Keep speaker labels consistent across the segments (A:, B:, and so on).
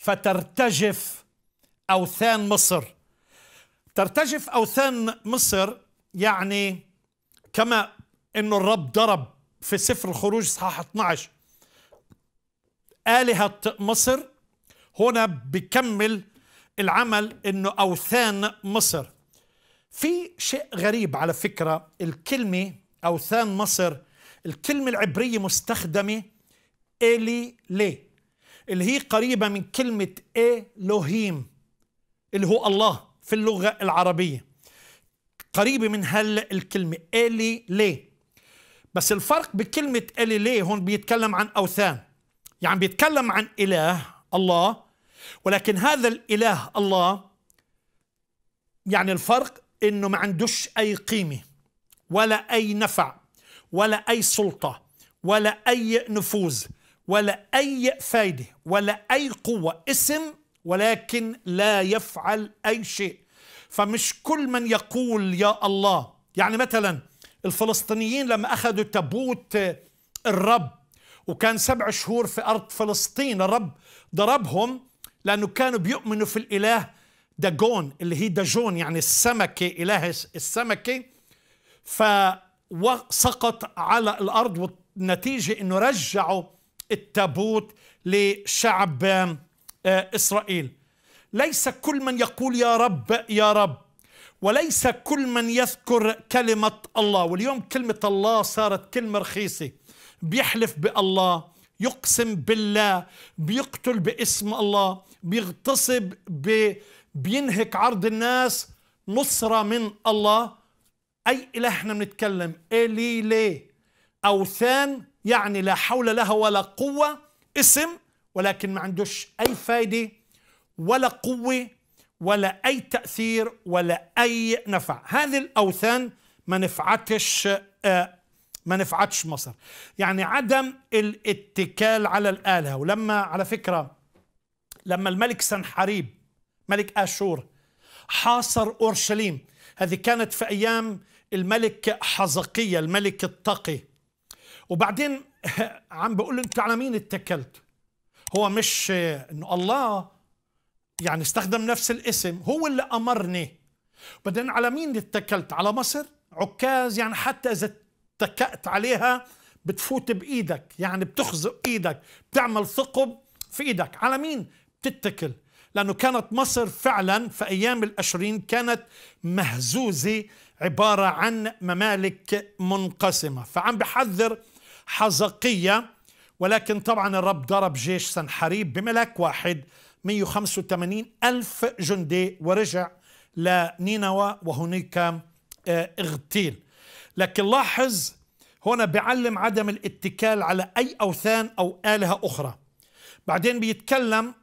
A: فترتجف أوثان مصر ترتجف أوثان مصر يعني كما أنه الرب ضرب في سفر الخروج صحاح 12 آلهة مصر هنا بكمل العمل أنه أوثان مصر في شيء غريب على فكرة الكلمة أوثان مصر الكلمة العبرية مستخدمة إلي ليه اللي هي قريبة من كلمة إلهيم اللي هو الله في اللغة العربية قريبة من هال الكلمة إلي ليه بس الفرق بكلمة إلي ليه هون بيتكلم عن أوثان يعني بيتكلم عن إله الله ولكن هذا الإله الله يعني الفرق إنه ما عندوش أي قيمة ولا أي نفع ولا أي سلطة ولا أي نفوذ ولا أي فايدة ولا أي قوة اسم ولكن لا يفعل أي شيء فمش كل من يقول يا الله يعني مثلا الفلسطينيين لما أخذوا تابوت آه، الرب وكان سبع شهور في أرض فلسطين الرب ضربهم لأنه كانوا بيؤمنوا في الإله داجون اللي هي داجون يعني السمكة إله السمكة فسقط على الأرض والنتيجة أنه رجعوا التابوت لشعب آه، اسرائيل ليس كل من يقول يا رب يا رب وليس كل من يذكر كلمه الله واليوم كلمه الله صارت كلمه رخيصه بيحلف بالله يقسم بالله بيقتل باسم الله بيغتصب بي بينهك عرض الناس نصرة من الله أي إله احنا بنتكلم إليلي أوثان يعني لا حول لها ولا قوة اسم ولكن ما عندوش أي فايدة ولا قوة ولا أي تأثير ولا أي نفع هذه الأوثان ما نفعتش آه، ما نفعتش مصر يعني عدم الاتكال على الآلهة ولما على فكرة لما الملك سنحريب ملك آشور حاصر أورشليم هذه كانت في أيام الملك حزقية الملك التقي وبعدين عم بقول له انت على مين اتكلت هو مش انه الله يعني استخدم نفس الاسم هو اللي امرني بعدين على مين اتكلت على مصر عكاز يعني حتى اذا اتكأت عليها بتفوت بايدك يعني بتخزق ايدك بتعمل ثقب في ايدك على مين بتتكل لانه كانت مصر فعلا في ايام الاشرين كانت مهزوزه عباره عن ممالك منقسمه فعم بحذر حزقية ولكن طبعا الرب ضرب جيش سنحريب بملاك واحد 185 ألف جندي ورجع لنينوى وهناك آه، اغتيل لكن لاحظ هنا بعلم عدم الاتكال على أي أوثان أو آلهة أخرى بعدين بيتكلم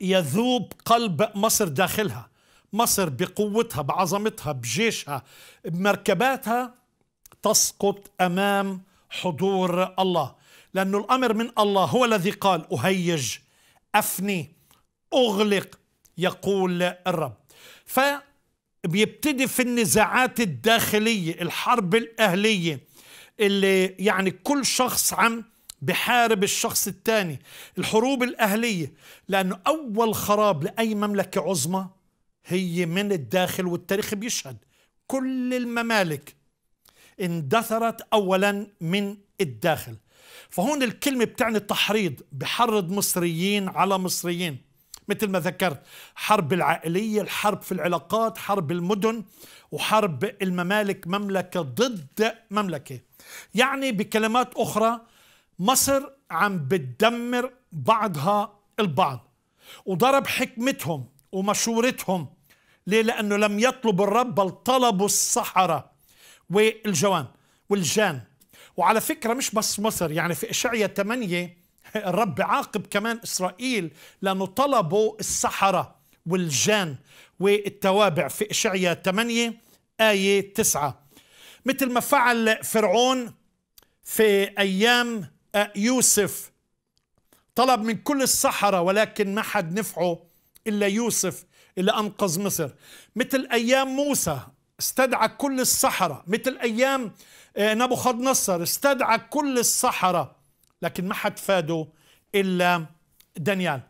A: يذوب قلب مصر داخلها مصر بقوتها بعظمتها بجيشها بمركباتها تسقط أمام حضور الله لأن الأمر من الله هو الذي قال أهيج أفني أغلق يقول الرب فبيبتدي في النزاعات الداخلية الحرب الأهلية اللي يعني كل شخص عم بحارب الشخص الثاني الحروب الأهلية لأنه أول خراب لأي مملكة عظمى هي من الداخل والتاريخ بيشهد كل الممالك اندثرت أولا من الداخل فهون الكلمة بتعني تحريض بحرض مصريين على مصريين مثل ما ذكرت حرب العائلية الحرب في العلاقات حرب المدن وحرب الممالك مملكة ضد مملكة يعني بكلمات أخرى مصر عم بتدمر بعضها البعض وضرب حكمتهم ومشورتهم ليه لأنه لم يطلب الرب بل طلبوا السحرة والجوان والجان وعلى فكرة مش بس مصر يعني في إشعية 8 الرب عاقب كمان إسرائيل لأنه طلبوا السحرة والجان والتوابع في إشعية 8 آية 9 مثل ما فعل فرعون في أيام آه، يوسف طلب من كل السحرة ولكن ما حد نفعه إلا يوسف اللي أنقذ مصر مثل أيام موسى استدعى كل السحرة مثل أيام آه، نبوخذ نصر استدعى كل السحرة لكن ما حد فاده إلا دانيال